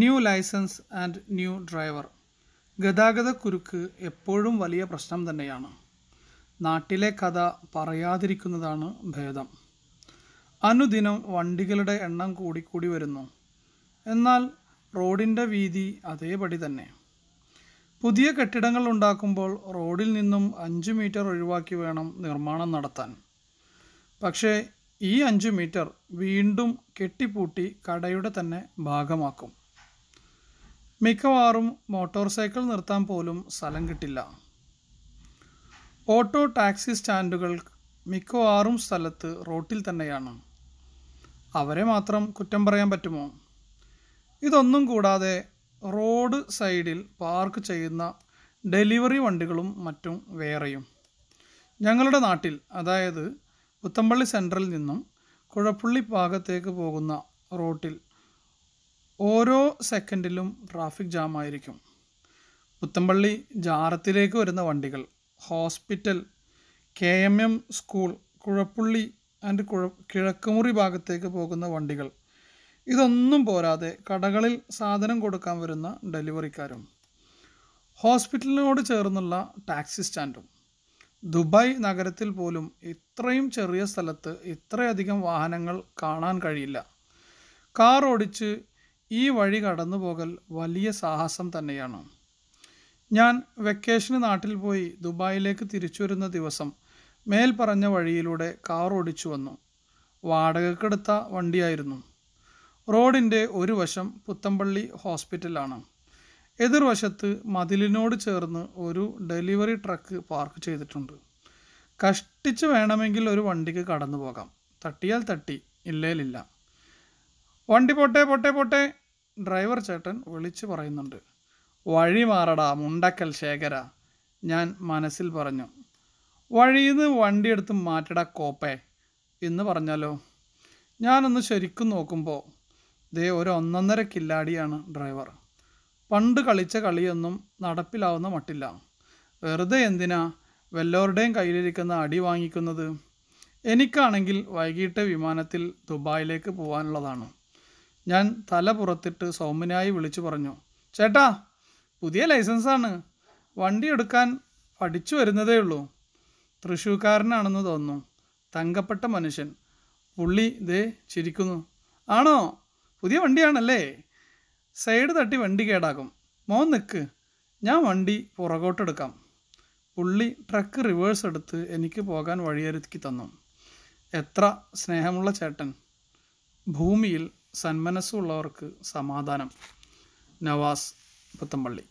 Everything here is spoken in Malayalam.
new licence and new driver ഗതാഗത കുരുക്ക് എപ്പോഴും വലിയ പ്രശ്നം തന്നെയാണ് നാട്ടിലെ കഥ പറയാതിരിക്കുന്നതാണ് ഭേദം അനുദിനം വണ്ടികളുടെ എണ്ണം കൂടിക്കൂടി വരുന്നു എന്നാൽ റോഡിൻ്റെ വീതി അതേപടി തന്നെ പുതിയ കെട്ടിടങ്ങൾ ഉണ്ടാക്കുമ്പോൾ റോഡിൽ നിന്നും അഞ്ച് മീറ്റർ ഒഴിവാക്കി വേണം നിർമ്മാണം നടത്താൻ പക്ഷേ ഈ അഞ്ച് മീറ്റർ വീണ്ടും കെട്ടിപ്പൂട്ടി കടയുടെ തന്നെ ഭാഗമാക്കും മിക്കവാറും മോട്ടോർ സൈക്കിൾ നിർത്താൻ പോലും സ്ഥലം കിട്ടില്ല ഓട്ടോ ടാക്സി സ്റ്റാൻഡുകൾ മിക്കവാറും സ്ഥലത്ത് റോട്ടിൽ തന്നെയാണ് അവരെ മാത്രം കുറ്റം പറയാൻ പറ്റുമോ ഇതൊന്നും കൂടാതെ റോഡ് സൈഡിൽ പാർക്ക് ചെയ്യുന്ന ഡെലിവറി വണ്ടികളും മറ്റും വേറെയും ഞങ്ങളുടെ നാട്ടിൽ അതായത് പുത്തമ്പള്ളി സെൻട്രൽ നിന്നും കുഴപ്പുള്ളി ഭാഗത്തേക്ക് പോകുന്ന റോട്ടിൽ ഓരോ സെക്കൻഡിലും ട്രാഫിക് ജാം ആയിരിക്കും പുത്തമ്പള്ളി ജാറത്തിലേക്ക് വരുന്ന വണ്ടികൾ hospital K M M school Kuzhappully and കുഴ കിഴക്കുമുറി ഭാഗത്തേക്ക് പോകുന്ന വണ്ടികൾ ഇതൊന്നും പോരാതെ കടകളിൽ സാധനം കൊടുക്കാൻ വരുന്ന ഡെലിവറിക്കാരും ഹോസ്പിറ്റലിനോട് ചേർന്നുള്ള ടാക്സി സ്റ്റാൻഡും ദുബായ് നഗരത്തിൽ പോലും ഇത്രയും ചെറിയ സ്ഥലത്ത് ഇത്രയധികം വാഹനങ്ങൾ കാണാൻ കഴിയില്ല കാർ ഓടിച്ച് ഈ വഴി കടന്നു പോകൽ വലിയ സാഹസം തന്നെയാണ് ഞാൻ വെക്കേഷന് നാട്ടിൽ പോയി ദുബായിലേക്ക് തിരിച്ചു വരുന്ന ദിവസം മേൽ പറഞ്ഞ വഴിയിലൂടെ കാർ ഓടിച്ചു വന്നു വാടകക്കെടുത്ത വണ്ടിയായിരുന്നു റോഡിൻ്റെ ഒരു വശം പുത്തമ്പള്ളി ഹോസ്പിറ്റലാണ് എതിർവശത്ത് മതിലിനോട് ചേർന്ന് ഒരു ഡെലിവറി ട്രക്ക് പാർക്ക് ചെയ്തിട്ടുണ്ട് കഷ്ടിച്ച് വേണമെങ്കിൽ ഒരു വണ്ടിക്ക് കടന്നു പോകാം തട്ടിയാൽ തട്ടി ഇല്ലേലില്ല വണ്ടി പോട്ടെ പോട്ടെ പോട്ടെ ഡ്രൈവർ ചേട്ടൻ വിളിച്ചു പറയുന്നുണ്ട് വഴി മാറടാ മുണ്ടക്കൽ ശേഖര ഞാൻ മനസ്സിൽ പറഞ്ഞു നിന്ന് വണ്ടിയെടുത്ത് മാറ്റടാ കോപ്പേ എന്ന് പറഞ്ഞാലോ ഞാനൊന്ന് ശരിക്കും നോക്കുമ്പോൾ ദേ ഒരു ഒന്നൊന്നര കില്ലാടിയാണ് ഡ്രൈവർ പണ്ട് കളിച്ച കളിയൊന്നും നടപ്പിലാവുന്ന മട്ടില്ല വെറുതെ എന്തിനാ വല്ലവരുടെയും കയ്യിലിരിക്കുന്ന അടി വാങ്ങിക്കുന്നത് എനിക്കാണെങ്കിൽ വൈകിട്ട് വിമാനത്തിൽ ദുബായിലേക്ക് പോകാനുള്ളതാണ് ഞാൻ തല പുറത്തിട്ട് സൗമ്യനായി വിളിച്ചു പറഞ്ഞു ചേട്ടാ പുതിയ ലൈസൻസാണ് വണ്ടി എടുക്കാൻ പഠിച്ചു വരുന്നതേ ഉള്ളൂ തൃശ്ശൂർക്കാരനാണെന്ന് തോന്നുന്നു തങ്കപ്പെട്ട മനുഷ്യൻ പുള്ളി ദേ ചിരിക്കുന്നു ആണോ പുതിയ വണ്ടിയാണല്ലേ സൈഡ് തട്ടി വണ്ടി കേടാക്കും മോൻ നിൽക്ക് ഞാൻ വണ്ടി പുറകോട്ടെടുക്കാം പുള്ളി ട്രക്ക് റിവേഴ്സ് എടുത്ത് എനിക്ക് പോകാൻ വഴിയൊരുക്കി തന്നു എത്ര സ്നേഹമുള്ള ചേട്ടൻ ഭൂമിയിൽ സന്മനസ്സുള്ളവർക്ക് സമാധാനം നവാസ് പുത്തമ്പള്ളി